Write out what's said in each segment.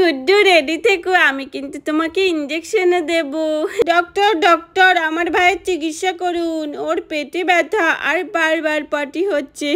Guddu ready থেকো আমি কিন্তু তোমাকে ইঞ্জেকশনে দেব ডক্টর ডক্টর আমার ভাইয়ের চিকিৎসা করুন ওর পেটে ব্যথা আর বারবার পাটি হচ্ছে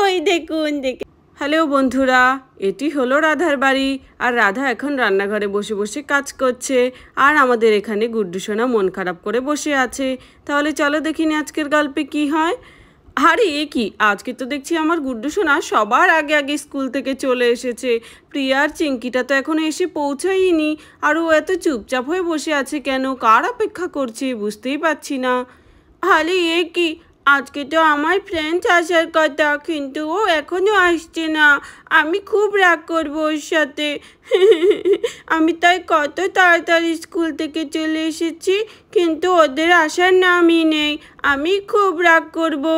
ওই দেখুন দেখে হ্যালো বন্ধুরা এটি হলো রাধার বাড়ি আর রাধা এখন রান্নাঘরে বসে বসে কাজ করছে আর আমাদের এখানে গুড্ডু সোনা মন খারাপ করে বসে আছে তাহলে চলো দেখিনি আজকের গল্পে কি হয় আরে এ কি আজকে তো দেখছি আমার গুড্ডু সোনা সবার আগে আগে স্কুল থেকে চলে এসেছে প্রিয়ার চিঙ্কিটা তো এখনো এসে পৌঁছায়নি আর ও এত চুপচাপ হয়ে বসে আছে কেন কার অপেক্ষা করছে বুঝতেই পারছি না আরে এ কি আজকে তো আমার ফ্রেন্ডস আসার কথা কিন্তু ও এখনও আসছে না আমি খুব রাগ করবো ওর সাথে আমি তাই কত তাড়াতাড়ি স্কুল থেকে চলে এসেছি কিন্তু ওদের আসার নামই নেই আমি খুব রাগ করবো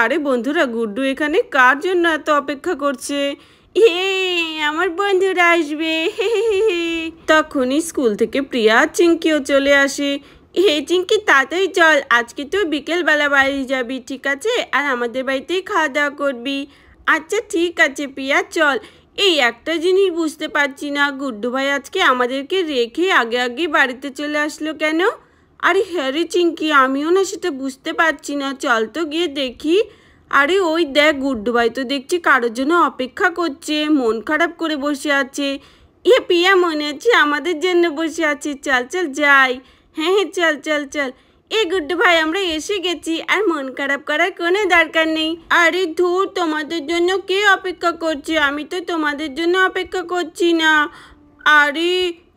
আরে বন্ধুরা গুড্ডু এখানে কার জন্য এত অপেক্ষা করছে হে আমার বন্ধুরা আসবে হে তখনই স্কুল থেকে প্রিয়া চিঙ্কিও চলে আসে হে চিঙ্কি তাতেই চল আজকে তো বিকেলবেলা বাড়ি যাবি ঠিক আছে আর আমাদের বাড়িতেই খাওয়া দাওয়া করবি আচ্ছা ঠিক আছে প্রিয়া চল এই একটা জিনিস বুঝতে পারছি না গুড্ডু ভাই আজকে আমাদেরকে রেখে আগে আগে বাড়িতে চলে আসলো কেন আরে হ্যারে চিঙ্কি আমিও না সেটা বুঝতে পারছি না চল তো গিয়ে দেখি আরে ওই দেখ গুড ভাই তো দেখছি কারোর জন্য অপেক্ষা করছে মন খারাপ করে বসে আছে এ ইয়ে, পিয়া মনে আছে আমাদের জন্য বসে আছে চল চল যাই হ্যাঁ হ্যাঁ চল চল চল এ গুড্ডু ভাই আমরা এসে গেছি আর মন খারাপ করার কোনো দরকার নেই আরে ধুর তোমাদের জন্য কে অপেক্ষা করছে আমি তো তোমাদের জন্য অপেক্ষা করছি না আরে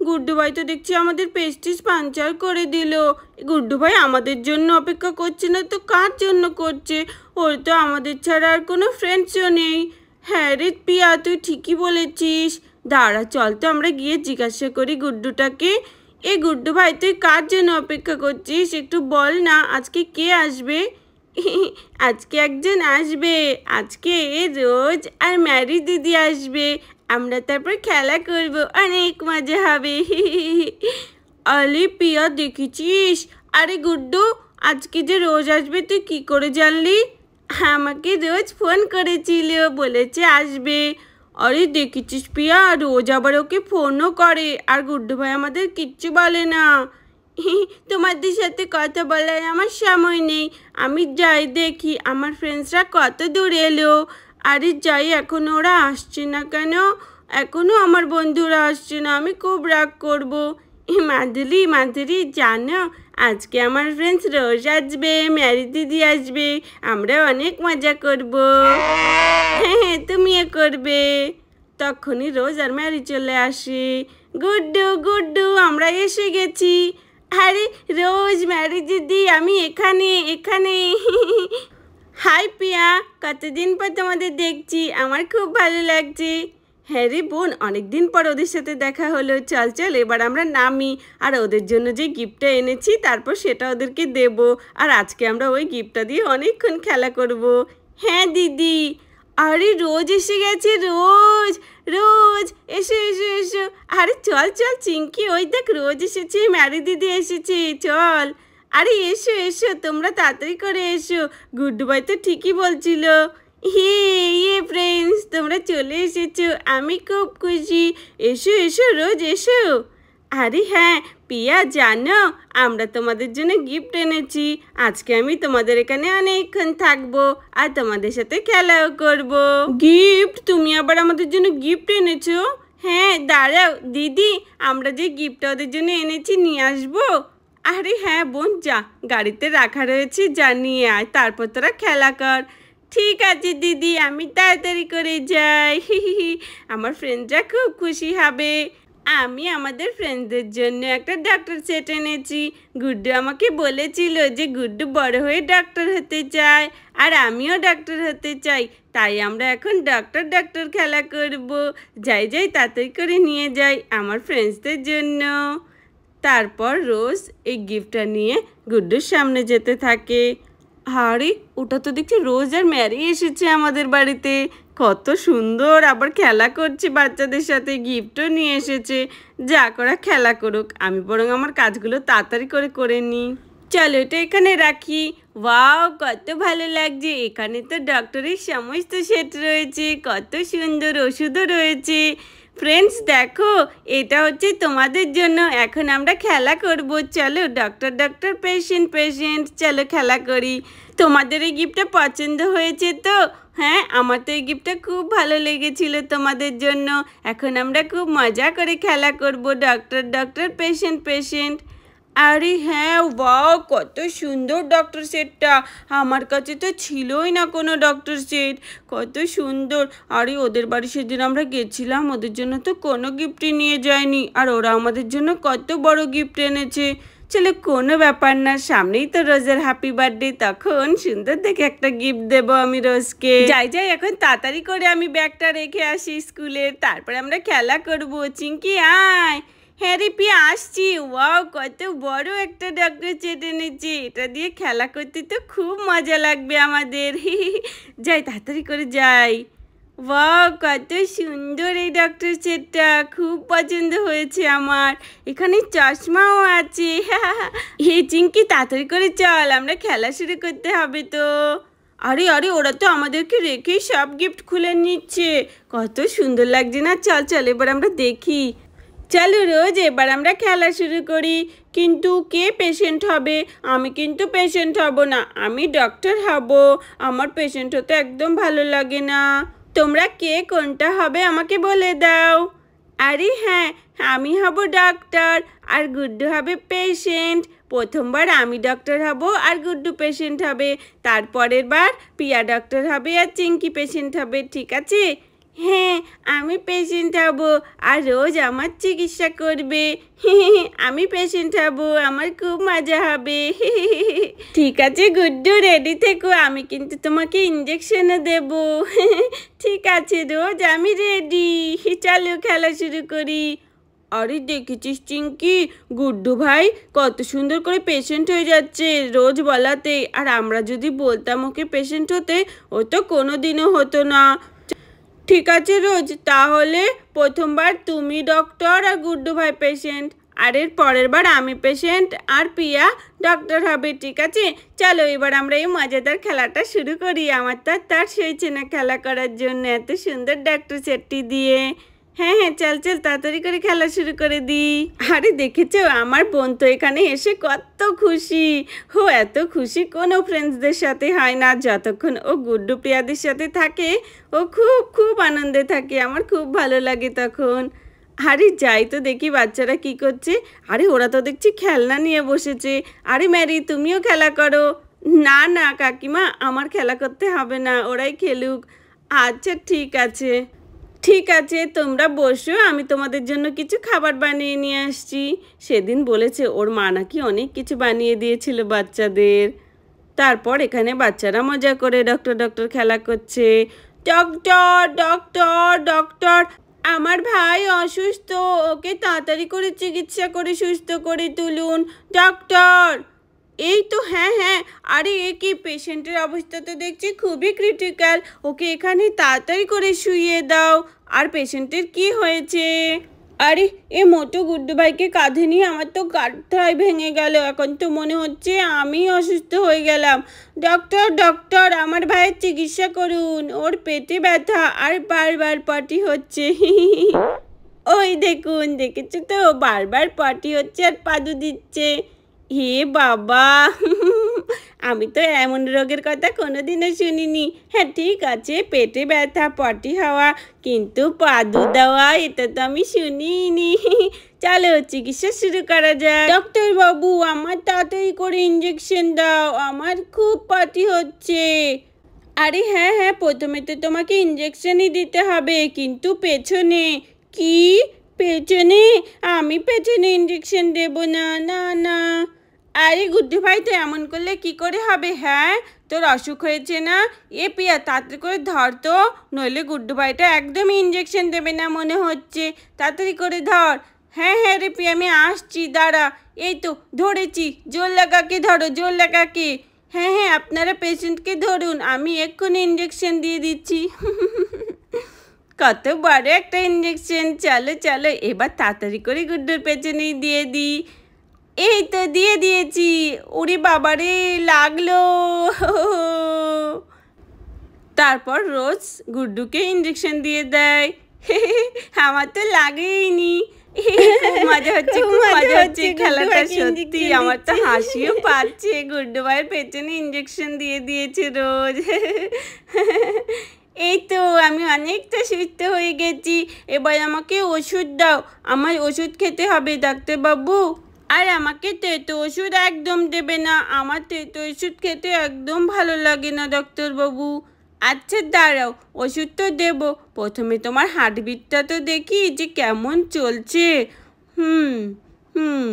গুড্ডু ভাই তো দেখছি আমাদের পেস্টিস পাঞ্চার করে দিল গুড্ডু ভাই আমাদের জন্য অপেক্ষা করছে না তো কার জন্য করছে ওর তো আমাদের ছাড়া আর কোনো ফ্রেন্ডসও নেই হ্যাঁ রে পিয়া তুই ঠিকই বলেছিস দাঁড়া চল তো আমরা গিয়ে জিজ্ঞাসা করি গুড্ডুটাকে এ গুড্ডু ভাই তুই কার জন্য অপেক্ষা করছিস একটু বল না আজকে কে আসবে আজকে একজন আসবে আজকে রোজ আর ম্যারি দিদি আসবে আমরা তারপর খেলা করব অনেক মজা হবে আলি পিয়া দেখেছিস আরে গুড্ডু আজকে যে রোজ আসবে তুই কি করে জানলি আমাকে রোজ ফোন করেছিল বলেছে আসবে আরে দেখেছিস পিয়া রোজ আবার ওকে ফোনও করে আর গুড্ডু ভাই আমাদের কিচ্ছু বলে না তোমাদের সাথে কথা বলার আমার সময় নেই আমি যাই দেখি আমার ফ্রেন্ডসরা কত দূর এলো আরে যাই এখন ওরা আসছে না কেন এখনও আমার বন্ধুরা আসছে না আমি খুব রাগ করব মাধুরি মাধুরি জানো আজকে আমার ফ্রেন্ডস রোজ আসবে ম্যারি দিদি আসবে আমরা অনেক মজা করব হ্যাঁ, হ্যাঁ তুমিও করবে তখনই রোজ আর ম্যারি চলে আসে গুড্ডু গুড্ডু আমরা এসে গেছি আরে রোজ ম্যারি দিদি আমি এখানে এখানে হাই পিয়া কতদিন পর তোমাদের দেখছি আমার খুব ভালো লাগছে হ্যাঁ রে বোন অনেকদিন পর ওদের সাথে দেখা হলো চল চল এবার আমরা নামি আর ওদের জন্য যে গিফটটা এনেছি তারপর সেটা ওদেরকে দেব আর আজকে আমরা ওই গিফটটা দিয়ে অনেকক্ষণ খেলা করব। হ্যাঁ দিদি আরে রোজ এসে গেছে রোজ রোজ এসো এসো এসো আরে চল চল চিঙ্কি ওই দেখ রোজ এসেছে ম্যারি দিদি এসেছে চল আরে এসো এসো তোমরা তাড়াতাড়ি করে এসো গুড বাই তো ঠিকই বলছিল হে ইয়ে ফ্রেন্ডস তোমরা চলে এসেছো আমি খুব খুশি এসো এসো রোজ এসো আরে হ্যাঁ পিয়া জানো আমরা তোমাদের জন্য গিফট এনেছি আজকে আমি তোমাদের এখানে অনেকক্ষণ থাকবো আর তোমাদের সাথে খেলাও করব। গিফট তুমি আবার আমাদের জন্য গিফট এনেছো হ্যাঁ দাঁড়াও দিদি আমরা যে গিফটটা ওদের জন্য এনেছি নিয়ে আসবো আরে হ্যাঁ বোন যা গাড়িতে রাখা রয়েছে যা নিয়ে আয় তারপর তোরা খেলা কর ঠিক আছে দিদি আমি তাড়াতাড়ি করে যাই হি আমার ফ্রেন্ডরা খুব খুশি হবে আমি আমাদের ফ্রেন্ডদের জন্য একটা ডাক্তার সেট এনেছি গুড্ডু আমাকে বলেছিল যে গুড্ডু বড় হয়ে ডাক্তার হতে চায় আর আমিও ডাক্তার হতে চাই তাই আমরা এখন ডাক্তার ডাক্তার খেলা করব যাই যাই তাড়াতাড়ি করে নিয়ে যাই আমার ফ্রেন্ডসদের জন্য তারপর রোজ এই গিফটটা নিয়ে গুড্ডুর সামনে যেতে থাকে আরে ওটা তো দেখছি রোজ আর ম্যারি এসেছে আমাদের বাড়িতে কত সুন্দর আবার খেলা করছে বাচ্চাদের সাথে গিফটও নিয়ে এসেছে যা করা খেলা করুক আমি বরং আমার কাজগুলো তাড়াতাড়ি করে করে নিই চলো এটা এখানে রাখি ওয়াও কত ভালো লাগছে এখানে তো ডক্টরের সমস্ত সেট রয়েছে কত সুন্দর ওষুধও রয়েছে ফ্রেন্ডস দেখো এটা হচ্ছে তোমাদের জন্য এখন আমরা খেলা করব চলো ডক্টর ডক্টর পেশেন্ট পেশেন্ট চলো খেলা করি তোমাদের এই গিফটটা পছন্দ হয়েছে তো হ্যাঁ আমার তো এই গিফটটা খুব ভালো লেগেছিল তোমাদের জন্য এখন আমরা খুব মজা করে খেলা করব ডক্টর ডক্টর পেশেন্ট পেশেন্ট আরে হ্যাঁ ওয়াও কত সুন্দর ডক্টর সেটটা আমার কাছে তো ছিলই না কোনো ডক্টর সেট কত সুন্দর আরে ওদের বাড়ি সেদিন আমরা গেছিলাম ওদের জন্য তো কোনো গিফটই নিয়ে যায়নি আর ওরা আমাদের জন্য কত বড় গিফট এনেছে চলে কোনো ব্যাপার না সামনেই তো রোজের হ্যাপি বার্থডে তখন সুন্দর দেখে একটা গিফট দেবো আমি রোজকে যাই যাই এখন তাড়াতাড়ি করে আমি ব্যাগটা রেখে আসি স্কুলের তারপরে আমরা খেলা করবো চিঙ্কি আয় হ্যাঁ পি আসছি ওয়াও কত বড় একটা ডাক্তার চেটে নিচ্ছি এটা দিয়ে খেলা করতে তো খুব মজা লাগবে আমাদের যাই তাড়াতাড়ি করে যাই ওয়াও কত সুন্দর এই ডক্টর সেটটা খুব পছন্দ হয়েছে আমার এখানে চশমাও আছে হে চিঙ্কি তাড়াতাড়ি করে চল আমরা খেলা শুরু করতে হবে তো আরে আরে ওরা তো আমাদেরকে রেখেই সব গিফট খুলে নিচ্ছে কত সুন্দর লাগছে না চল চল এবার আমরা দেখি চলো রোজ এবার আমরা খেলা শুরু করি কিন্তু কে পেশেন্ট হবে আমি কিন্তু পেশেন্ট হব না আমি ডক্টর হব আমার পেশেন্ট হতে একদম ভালো লাগে না তোমরা কে কোনটা হবে আমাকে বলে দাও আরে হ্যাঁ আমি হব ডাক্তার আর গুড্ডু হবে পেশেন্ট প্রথমবার আমি ডক্টর হব আর গুড্ডু পেশেন্ট হবে তারপরের বার পিয়া ডক্টর হবে আর চিঙ্কি পেশেন্ট হবে ঠিক আছে হ্যাঁ আমি পেশেন্ট হব আর রোজ আমার চিকিৎসা করবে আমি পেশেন্ট হব আমার খুব মজা হবে ঠিক আছে গুড্ডু রেডি থেকো আমি কিন্তু তোমাকে ইঞ্জেকশনও দেব ঠিক আছে রোজ আমি রেডি চলো খেলা শুরু করি আরে দেখেছিস চিঙ্কি গুড্ডু ভাই কত সুন্দর করে পেশেন্ট হয়ে যাচ্ছে রোজ বলাতে আর আমরা যদি বলতাম ওকে পেশেন্ট হতে ও তো কোনো দিনও হতো না ঠিক আছে রোজ তাহলে প্রথমবার তুমি ডক্টর আর গুড্ডু ভাই পেশেন্ট আর এর পরের বার আমি পেশেন্ট আর পিয়া ডক্টর হবে ঠিক আছে চলো এবার আমরা এই মজাদার খেলাটা শুরু করি আমার তার তার সেই চেনা খেলা করার জন্য এত সুন্দর ডাক্তার সেটটি দিয়ে হ্যাঁ হ্যাঁ চল চল তাড়াতাড়ি করে খেলা শুরু করে দিই আরে দেখেছ আমার বোন তো এখানে এসে কত খুশি হো এত খুশি কোনো ফ্রেন্ডসদের সাথে হয় না যতক্ষণ ও গুড্ডু প্রিয়াদের সাথে থাকে ও খুব খুব আনন্দে থাকে আমার খুব ভালো লাগে তখন আরে যাই তো দেখি বাচ্চারা কি করছে আরে ওরা তো দেখছি খেলনা নিয়ে বসেছে আরে ম্যারি তুমিও খেলা করো না না কাকিমা আমার খেলা করতে হবে না ওরাই খেলুক আচ্ছা ঠিক আছে ঠিক আছে তোমরা বসো আমি তোমাদের জন্য কিছু খাবার বানিয়ে নিয়ে আসছি সেদিন বলেছে ওর মা নাকি অনেক কিছু বানিয়ে দিয়েছিল বাচ্চাদের তারপর এখানে বাচ্চারা মজা করে ডক্টর ডক্টর খেলা করছে ডক্টর ডক্টর ডক্টর আমার ভাই অসুস্থ ওকে তাড়াতাড়ি করে চিকিৎসা করে সুস্থ করে তুলুন ডক্টর এই তো হ্যাঁ হ্যাঁ আরে এ কি পেশেন্টের অবস্থা তো দেখছি খুবই ক্রিটিক্যাল ওকে এখানে তাড়াতাড়ি করে শুইয়ে দাও আর পেশেন্টের কি হয়েছে আরে এ মোটো গুড্ডু ভাইকে কাঁধে নিয়ে আমার তো কাঠটাই ভেঙে গেল এখন তো মনে হচ্ছে আমি অসুস্থ হয়ে গেলাম ডক্টর ডক্টর আমার ভাইয়ের চিকিৎসা করুন ওর পেটে ব্যথা আর বারবার পটি হচ্ছে ওই দেখুন দেখেছো তো বারবার পটি হচ্ছে আর পাদু দিচ্ছে হে বাবা আমি তো এমন রোগের কথা কোনোদিনও শুনিনি হ্যাঁ ঠিক আছে পেটে ব্যথা পটি হওয়া কিন্তু পাদু দেওয়া এটা তো আমি শুনিনি চলো চিকিৎসা শুরু করা যায় ডক্টর বাবু আমার তাড়াতাড়ি করে ইঞ্জেকশন দাও আমার খুব পাটি হচ্ছে আরে হ্যাঁ হ্যাঁ প্রথমে তো তোমাকে ইঞ্জেকশনই দিতে হবে কিন্তু পেছনে কি পেছনে আমি পেছনে ইঞ্জেকশন দেব না না না আরে গুড্ডু ভাই তো এমন করলে কি করে হবে হ্যাঁ তোর অসুখ হয়েছে না এ পিয়া তাড়াতাড়ি করে ধর তো নইলে গুড্ডু ভাইটা একদমই ইঞ্জেকশন দেবে না মনে হচ্ছে তাড়াতাড়ি করে ধর হ্যাঁ হ্যাঁ রে পিয়া আমি আসছি দাঁড়া এই তো ধরেছি জোর লাগাকে ধরো জোর লাগাকে হ্যাঁ হ্যাঁ আপনারা পেশেন্টকে ধরুন আমি এক্ষুনি ইঞ্জেকশন দিয়ে দিচ্ছি কত বড় একটা ইঞ্জেকশন চলো চলো এবার তাড়াতাড়ি করে গুড্ডুর পেছনেই দিয়ে দিই এই তো দিয়ে দিয়েছি ওরে বাবারে লাগলো তারপর রোজ গুড্ডুকে ইঞ্জেকশন দিয়ে দেয় আমার তো লাগেইনি মজা হচ্ছে খুব মজা হচ্ছে খেলাটা সত্যি আমার তো হাসিও পাচ্ছে গুড্ডু ভাইয়ের পেছনে ইঞ্জেকশন দিয়ে দিয়েছে রোজ এই তো আমি অনেকটা সুস্থ হয়ে গেছি এবার আমাকে ওষুধ দাও আমার ওষুধ খেতে হবে ডাক্তারবাবু আর আমাকে তেতো ওষুধ একদম দেবে না আমার তেতো ওষুধ খেতে একদম ভালো লাগে না ডক্টরবাবু আচ্ছা দাঁড়াও ওষুধ তো দেব প্রথমে তোমার হার্টবিটটা তো দেখি যে কেমন চলছে হুম হুম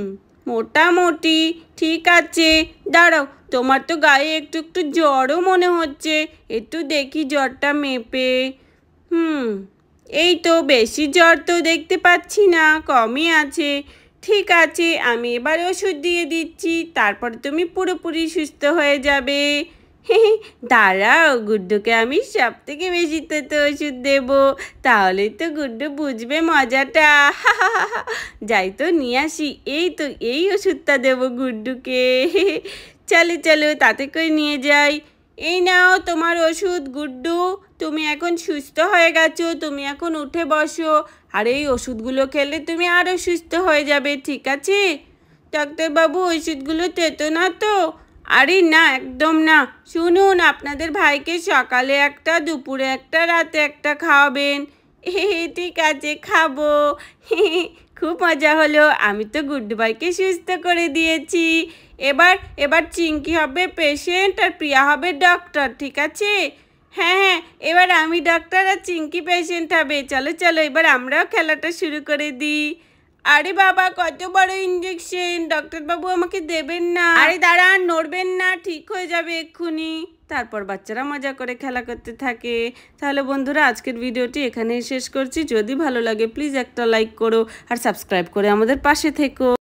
মোটামুটি ঠিক আছে দাঁড়াও তোমার তো গায়ে একটু একটু জ্বরও মনে হচ্ছে একটু দেখি জ্বরটা মেপে হুম এই তো বেশি জ্বর তো দেখতে পাচ্ছি না কমই আছে ঠিক আছে আমি এবার ওষুধ দিয়ে দিচ্ছি তারপর তুমি পুরোপুরি সুস্থ হয়ে যাবে দাঁড়াও গুড্ডুকে আমি সব থেকে বেশি তো ওষুধ দেবো তাহলে তো গুড্ডু বুঝবে মজাটা যাই তো নিয়ে আসি এই তো এই ওষুধটা দেব গুড্ডুকে চলে চলো তাতে করে নিয়ে যাই এই নাও তোমার ওষুধ গুড্ডু তুমি এখন সুস্থ হয়ে গেছো তুমি এখন উঠে বসো আর এই ওষুধগুলো খেলে তুমি আরও সুস্থ হয়ে যাবে ঠিক আছে ডাক্তারবাবু ওষুধগুলো তেতো না তো আরে না একদম না শুনুন আপনাদের ভাইকে সকালে একটা দুপুরে একটা রাতে একটা খাওয়াবেন হে ঠিক আছে খাবো খুব মজা হলো আমি তো গুড বাইকে সুস্থ করে দিয়েছি এবার এবার চিঙ্কি হবে পেশেন্ট আর প্রিয়া হবে ডক্টর ঠিক আছে হ্যাঁ হ্যাঁ এবার আমি ডাক্তার আর চিঙ্কি পেশেন্ট হবে চলো চলো এবার আমরাও খেলাটা শুরু করে দিই আরে বাবা কত বড় ইঞ্জেকশন ডক্টরবাবু আমাকে দেবেন না আরে দাঁড়ান নড়বেন না ঠিক হয়ে যাবে এক্ষুনি তারপর বাচ্চারা মজা করে খেলা করতে থাকে তাহলে বন্ধুরা আজকের ভিডিওটি এখানেই শেষ করছি যদি ভালো লাগে প্লিজ একটা লাইক করো আর সাবস্ক্রাইব করে আমাদের পাশে থেকো